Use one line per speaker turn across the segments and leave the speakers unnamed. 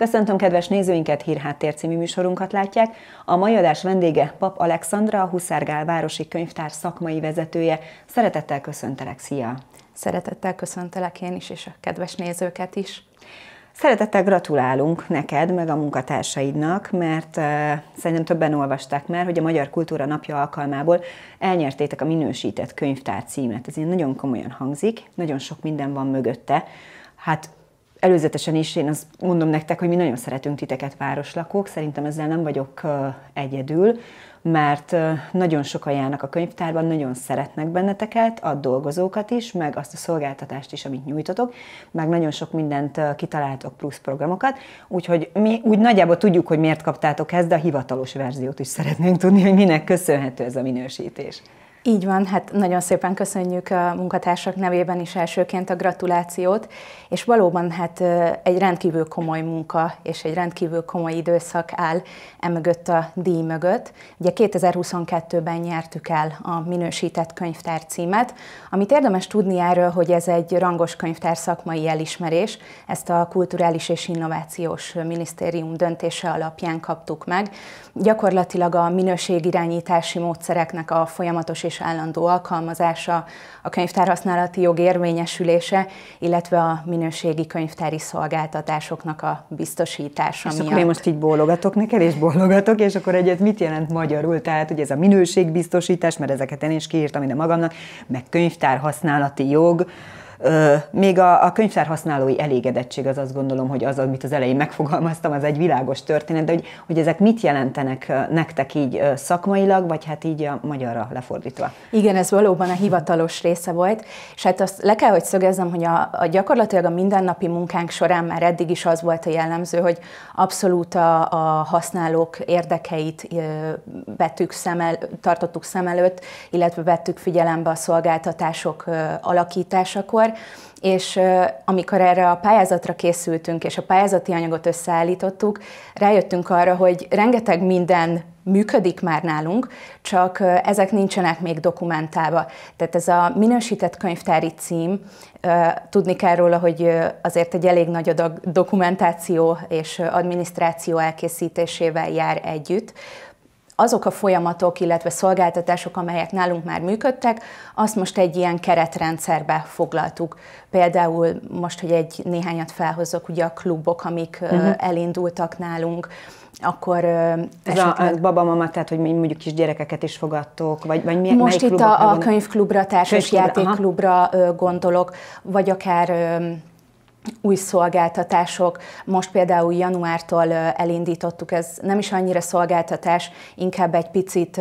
Köszöntöm kedves nézőinket, Hírháttér című műsorunkat látják. A mai adás vendége Pap Alexandra, a Huszárgál Városi Könyvtár szakmai vezetője. Szeretettel köszöntelek, szia! Szeretettel köszöntelek én is, és a kedves nézőket is. Szeretettel gratulálunk neked, meg a munkatársaidnak, mert uh, szerintem többen olvasták már, hogy a Magyar Kultúra Napja alkalmából elnyertétek a minősített könyvtár címet. Ez ilyen nagyon komolyan hangzik, nagyon sok minden van mögötte. Hát előzetesen is én azt mondom nektek, hogy mi nagyon szeretünk titeket városlakók, szerintem ezzel nem vagyok egyedül, mert nagyon sokan járnak a könyvtárban, nagyon szeretnek benneteket, a dolgozókat is, meg azt a szolgáltatást is, amit nyújtotok, meg nagyon sok mindent kitaláltok, plusz programokat, úgyhogy mi úgy nagyjából tudjuk, hogy miért kaptátok ezt, de a hivatalos verziót is szeretnénk tudni, hogy minek köszönhető ez a minősítés.
Így van, hát nagyon szépen köszönjük a munkatársak nevében is elsőként a gratulációt, és valóban hát egy rendkívül komoly munka és egy rendkívül komoly időszak áll emögött a díj mögött. Ugye 2022-ben nyertük el a minősített könyvtár címet, amit érdemes tudni erről, hogy ez egy rangos könyvtár szakmai elismerés, ezt a Kulturális és Innovációs Minisztérium döntése alapján kaptuk meg. Gyakorlatilag a minőségirányítási módszereknek a folyamatos és állandó alkalmazása, a könyvtár használati jog érvényesülése, illetve a minőségi könyvtári szolgáltatásoknak a biztosítása
és miatt. Akkor én most így bólogatok neked, és bólogatok, és akkor egyet mit jelent magyarul? Tehát, hogy ez a minőségbiztosítás, mert ezeket én is kiírtam ide magamnak, meg könyvtár használati jog, még a, a könyvtár használói elégedettség az azt gondolom, hogy az, amit az elején megfogalmaztam, az egy világos történet, de hogy, hogy ezek mit jelentenek nektek így szakmailag, vagy hát így a magyarra lefordítva?
Igen, ez valóban a hivatalos része volt, és hát azt le kell, hogy szögezzem, hogy a, a gyakorlatilag a mindennapi munkánk során már eddig is az volt a jellemző, hogy abszolút a, a használók érdekeit vettük szem el, tartottuk szem előtt, illetve vettük figyelembe a szolgáltatások alakításakor, és amikor erre a pályázatra készültünk, és a pályázati anyagot összeállítottuk, rájöttünk arra, hogy rengeteg minden működik már nálunk, csak ezek nincsenek még dokumentálva. Tehát ez a minősített könyvtári cím, tudni kell róla, hogy azért egy elég nagy adag dokumentáció és adminisztráció elkészítésével jár együtt, azok a folyamatok, illetve szolgáltatások, amelyek nálunk már működtek, azt most egy ilyen keretrendszerbe foglaltuk. Például most, hogy egy néhányat felhozok, ugye a klubok, amik uh-huh. elindultak
nálunk, akkor Ez esetleg... a baba-mama, tehát hogy mondjuk kis gyerekeket is fogadtok, vagy, vagy milyen, Most itt a, a
könyvklubra, társas játékklubra gondolok, vagy akár új szolgáltatások. Most például januártól elindítottuk, ez nem is annyira szolgáltatás, inkább egy picit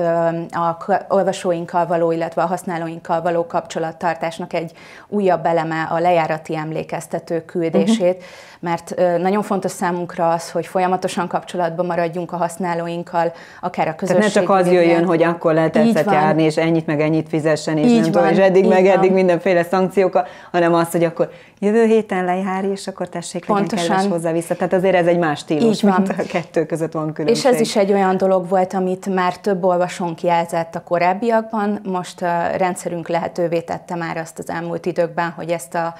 a olvasóinkkal való, illetve a használóinkkal való kapcsolattartásnak egy újabb eleme a lejárati emlékeztető küldését, uh-huh. mert nagyon fontos számunkra az, hogy folyamatosan kapcsolatban maradjunk a használóinkkal, akár a közösségünkkel. Tehát nem csak az jöjjön, hogy
akkor lehet tetszett járni, és ennyit meg ennyit fizessen, és így nem van, tudom, és eddig meg van. eddig mindenféle szankciókkal, hanem az, hogy akkor jövő héten lejár Ferrari, és akkor tessék, Pontosan. legyen hozzá vissza. Tehát azért ez egy más stílus, Így van. mint a kettő között van különbség. És ez is egy
olyan dolog volt, amit már több olvasón kijelzett a korábbiakban. Most a rendszerünk lehetővé tette már azt az elmúlt időkben, hogy ezt a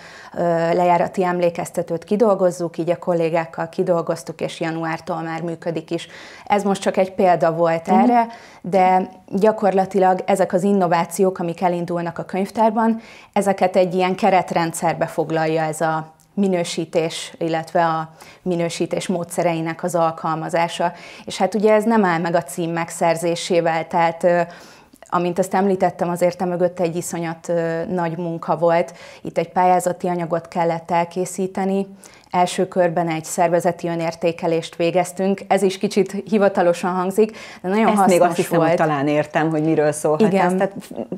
lejárati emlékeztetőt kidolgozzuk, így a kollégákkal kidolgoztuk, és januártól már működik is. Ez most csak egy példa volt uh-huh. erre, de gyakorlatilag ezek az innovációk, amik elindulnak a könyvtárban, ezeket egy ilyen keretrendszerbe foglalja ez a minősítés, illetve a minősítés módszereinek az alkalmazása. És hát ugye ez nem áll meg a cím megszerzésével, tehát amint azt említettem, azért mögött egy iszonyat nagy munka volt. Itt egy pályázati anyagot kellett elkészíteni, első körben egy szervezeti önértékelést végeztünk. Ez is kicsit hivatalosan hangzik, de nagyon Ezt hasznos még azt hiszem, volt. Hogy
talán értem, hogy miről szól. Igen. Hát ezt, tehát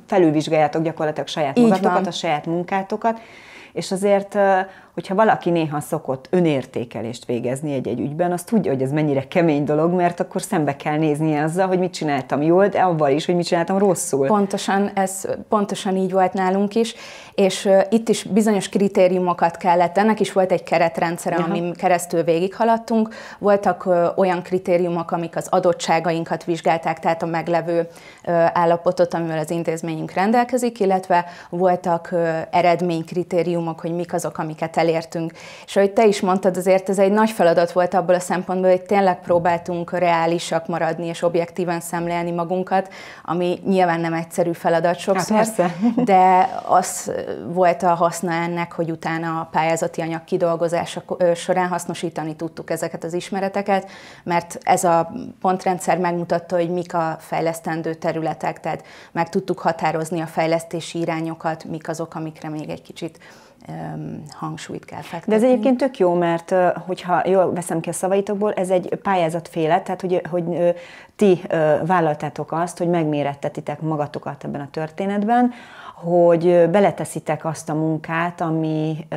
felülvizsgáljátok gyakorlatilag saját Így magatokat, van. a saját munkátokat, és azért hogyha valaki néha szokott önértékelést végezni egy-egy ügyben, az tudja, hogy ez mennyire kemény dolog, mert akkor szembe kell néznie azzal, hogy mit csináltam jól, de avval is, hogy mit csináltam rosszul.
Pontosan, ez pontosan így volt nálunk is, és uh, itt is bizonyos kritériumokat kellett, ennek is volt egy keretrendszer, Aha. amin keresztül végighaladtunk, voltak uh, olyan kritériumok, amik az adottságainkat vizsgálták, tehát a meglevő uh, állapotot, amivel az intézményünk rendelkezik, illetve voltak uh, eredménykritériumok, hogy mik azok, amiket elértünk. És ahogy te is mondtad, azért ez egy nagy feladat volt abból a szempontból, hogy tényleg próbáltunk reálisak maradni és objektíven szemlélni magunkat, ami nyilván nem egyszerű feladat hát sokszor, hát persze. de az volt a haszna ennek, hogy utána a pályázati anyag kidolgozása során hasznosítani tudtuk ezeket az ismereteket, mert ez a pontrendszer megmutatta, hogy mik a fejlesztendő területek, tehát meg tudtuk határozni a fejlesztési irányokat, mik azok, amikre még egy kicsit
hangsúlyt kell fektetni. De ez egyébként tök jó, mert hogyha jól veszem ki a szavaitokból, ez egy pályázatféle, tehát hogy, hogy ti vállaltátok azt, hogy megmérettetitek magatokat ebben a történetben, hogy beleteszitek azt a munkát, ami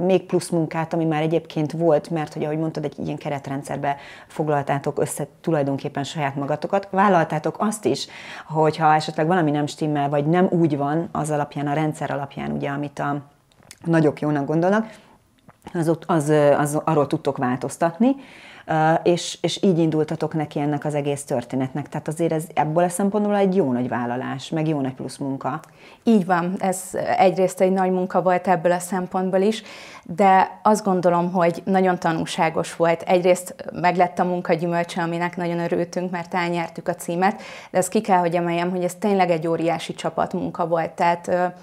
még plusz munkát, ami már egyébként volt, mert hogy ahogy mondtad, egy ilyen keretrendszerbe foglaltátok össze tulajdonképpen saját magatokat, vállaltátok azt is, hogyha esetleg valami nem stimmel, vagy nem úgy van, az alapján, a rendszer alapján, ugye, amit a nagyok jónak gondolnak, az, az, az arról tudtok változtatni, és, és így indultatok neki ennek az egész történetnek. Tehát azért ez ebből a szempontból egy jó nagy vállalás, meg jó nagy plusz munka.
Így van, ez egyrészt egy nagy munka volt ebből a szempontból is, de azt gondolom, hogy nagyon tanulságos volt. Egyrészt meglett a munka gyümölcse, aminek nagyon örültünk, mert elnyertük a címet, de ezt ki kell, hogy emeljem, hogy ez tényleg egy óriási csapatmunka volt. Tehát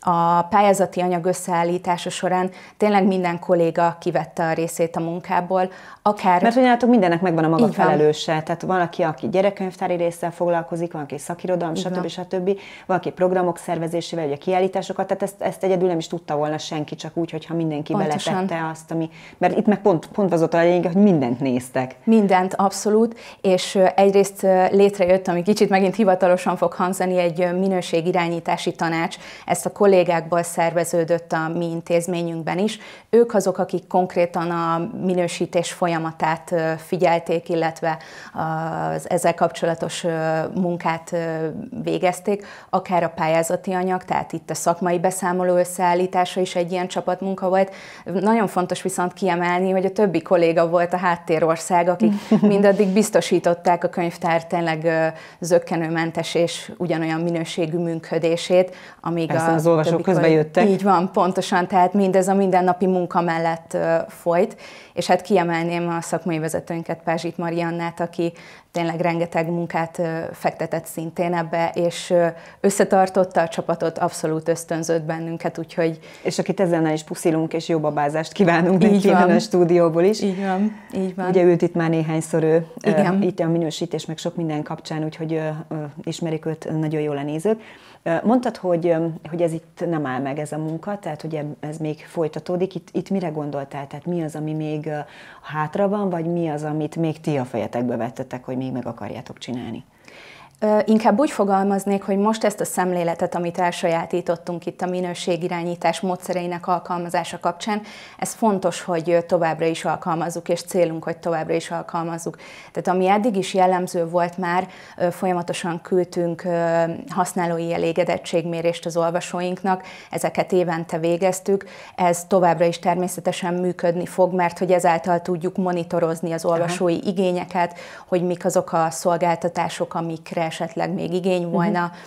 a pályázati anyag összeállítása során tényleg minden kolléga kivette a részét a munkából, akár... Mert hogy
látok, mindennek megvan a maga felelőse. Tehát van, aki, aki gyerekkönyvtári résszel foglalkozik, van, aki szakirodalom, stb. stb. Van, aki programok szervezésével, ugye kiállításokat, tehát ezt, ezt egyedül nem is tudta volna senki, csak úgy, hogyha mindenki Pontosan. beletette azt, ami... Mert itt meg pont, pont az a lényeg, hogy mindent néztek.
Mindent, abszolút, és egyrészt létrejött, ami kicsit megint hivatalosan fog hangzani, egy minőségirányítási tanács. Ezt a kollégákból szerveződött a mi intézményünkben is. Ők azok, akik konkrétan a minősítés folyamatát figyelték, illetve az ezzel kapcsolatos munkát végezték, akár a pályázati anyag, tehát itt a szakmai beszámoló összeállítása is egy ilyen csapatmunka volt. Nagyon fontos viszont kiemelni, hogy a többi kolléga volt a háttérország, akik mindaddig biztosították a könyvtár tényleg zöggenőmentes és ugyanolyan minőségű működését, amíg Persze, a... az olvasók közben jöttek. Így van, pontosan, tehát mindez a mindennapi munka mellett folyt, és hát kiemelném a szakmai vezetőnket, Pázsit Mariannát, aki tényleg rengeteg munkát fektetett szintén ebbe, és összetartotta a csapatot, abszolút ösztönzött bennünket, úgyhogy... És akit
ezennel is puszilunk, és jó babázást kívánunk így neki van. a stúdióból is. Így van, így van. Ugye ült itt már néhányszor ő, Igen. itt a minősítés, meg sok minden kapcsán, úgyhogy ismerik őt nagyon jól a nézők. Mondtad, hogy, hogy ez itt nem áll meg ez a munka, tehát hogy ez még folytatódik. Itt, itt mire gondoltál? Tehát mi az, ami még hátra van, vagy mi az, amit még ti a fejetekbe vettetek, hogy meg akarjátok csinálni.
Inkább úgy fogalmaznék, hogy most ezt a szemléletet, amit elsajátítottunk itt a minőségirányítás módszereinek alkalmazása kapcsán, ez fontos, hogy továbbra is alkalmazzuk, és célunk, hogy továbbra is alkalmazzuk. Tehát ami eddig is jellemző volt már, folyamatosan küldtünk használói elégedettségmérést az olvasóinknak, ezeket évente végeztük, ez továbbra is természetesen működni fog, mert hogy ezáltal tudjuk monitorozni az olvasói igényeket, hogy mik azok a szolgáltatások, amikre esetleg még igény volna, uh-huh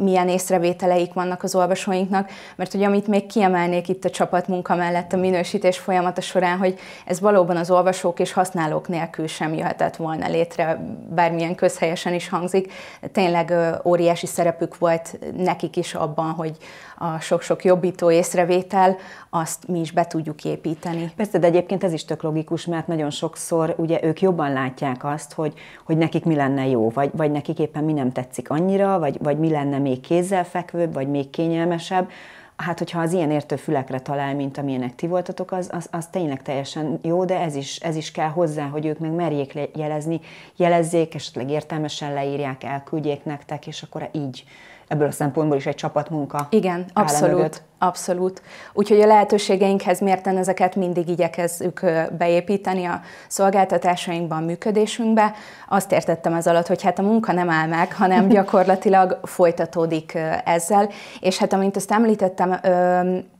milyen észrevételeik vannak az olvasóinknak, mert hogy amit még kiemelnék itt a csapatmunka mellett a minősítés folyamata során, hogy ez valóban az olvasók és használók nélkül sem jöhetett volna létre, bármilyen közhelyesen is hangzik. Tényleg óriási szerepük volt nekik is abban, hogy a sok-sok jobbító észrevétel,
azt mi is be tudjuk építeni. Persze, de egyébként ez is tök logikus, mert nagyon sokszor ugye ők jobban látják azt, hogy, hogy nekik mi lenne jó, vagy, vagy nekik éppen mi nem tetszik annyira, vagy, vagy mi lenne még kézzelfekvőbb, vagy még kényelmesebb, hát hogyha az ilyen értő fülekre talál, mint amilyenek ti voltatok, az, az, az tényleg teljesen jó, de ez is, ez is kell hozzá, hogy ők meg merjék jelezni, jelezzék, esetleg értelmesen leírják, elküldjék nektek, és akkor így ebből a szempontból is egy csapatmunka. Igen, abszolút. Mögött. Abszolút. Úgyhogy
a lehetőségeinkhez mérten ezeket mindig igyekezzük beépíteni a szolgáltatásainkban, működésünkbe. Azt értettem ez alatt, hogy hát a munka nem áll meg, hanem gyakorlatilag folytatódik ezzel. És hát amint azt említettem,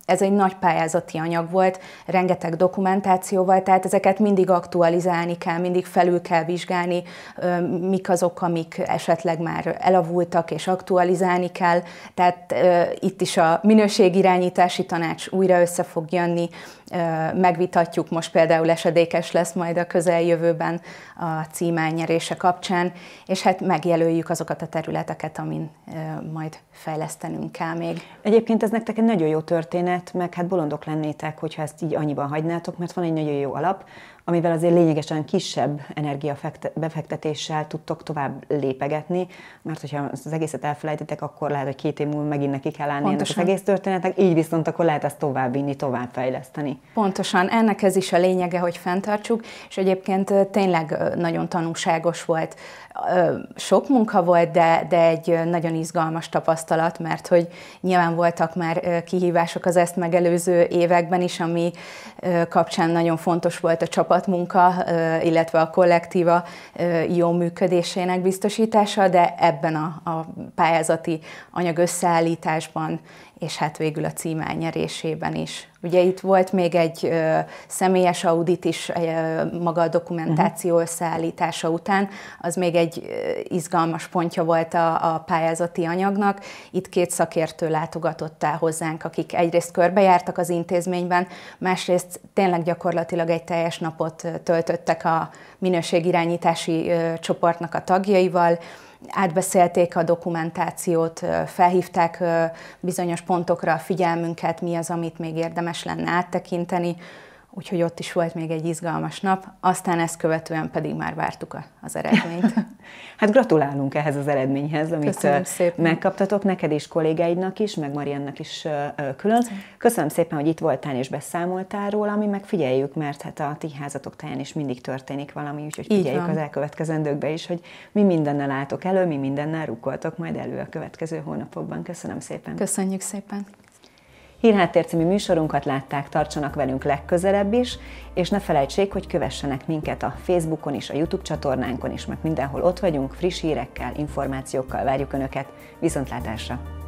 ez egy nagy pályázati anyag volt, rengeteg dokumentációval, tehát ezeket mindig aktualizálni kell, mindig felül kell vizsgálni, mik azok, amik esetleg már elavultak, és aktualizálni kell. Tehát itt is a minőségirányítási tanács újra össze fog jönni, megvitatjuk, most például esedékes lesz majd a közeljövőben a címányerése kapcsán, és hát megjelöljük azokat a területeket, amin majd fejlesztenünk kell még.
Egyébként ez nektek egy nagyon jó történet, mert meg hát bolondok lennétek, hogyha ezt így annyiban hagynátok, mert van egy nagyon jó alap, amivel azért lényegesen kisebb energiabefektetéssel tudtok tovább lépegetni, mert hogyha az egészet elfelejtitek, akkor lehet, hogy két év múlva megint neki kell állni Pontosan. ennek az egész történetnek, így viszont akkor lehet ezt tovább tovább fejleszteni.
Pontosan, ennek ez is a lényege, hogy fenntartsuk, és egyébként tényleg nagyon tanulságos volt. Sok munka volt, de, de egy nagyon izgalmas tapasztalat, mert hogy nyilván voltak már kihívások az ezt megelőző években is, ami kapcsán nagyon fontos volt a csapat csapatmunka, illetve a kollektíva jó működésének biztosítása, de ebben a, a pályázati anyagösszeállításban és hát végül a cím elnyerésében is. Ugye itt volt még egy ö, személyes audit is ö, maga a dokumentáció mhm. összeállítása után, az még egy ö, izgalmas pontja volt a, a pályázati anyagnak. Itt két szakértő látogatott el hozzánk, akik egyrészt körbejártak az intézményben, másrészt tényleg gyakorlatilag egy teljes napot töltöttek a minőségirányítási ö, csoportnak a tagjaival, átbeszélték a dokumentációt, felhívták bizonyos pontokra a figyelmünket, mi az, amit még érdemes lenne áttekinteni úgyhogy ott is volt még egy izgalmas nap, aztán ezt követően pedig már vártuk az
eredményt. hát gratulálunk ehhez az eredményhez, amit megkaptatok neked és kollégáidnak is, meg Mariannak is külön. Köszönöm szépen, hogy itt voltál és beszámoltál róla, ami meg figyeljük, mert hát a ti házatok táján is mindig történik valami, úgyhogy figyeljük az elkövetkezendőkbe is, hogy mi mindennel látok elő, mi mindennel rukoltok majd elő a következő hónapokban. Köszönöm szépen.
Köszönjük szépen.
Hírháttér című műsorunkat látták, tartsanak velünk legközelebb is, és ne felejtsék, hogy kövessenek minket a Facebookon is, a YouTube csatornánkon is, meg mindenhol ott vagyunk, friss hírekkel, információkkal várjuk Önöket. Viszontlátásra!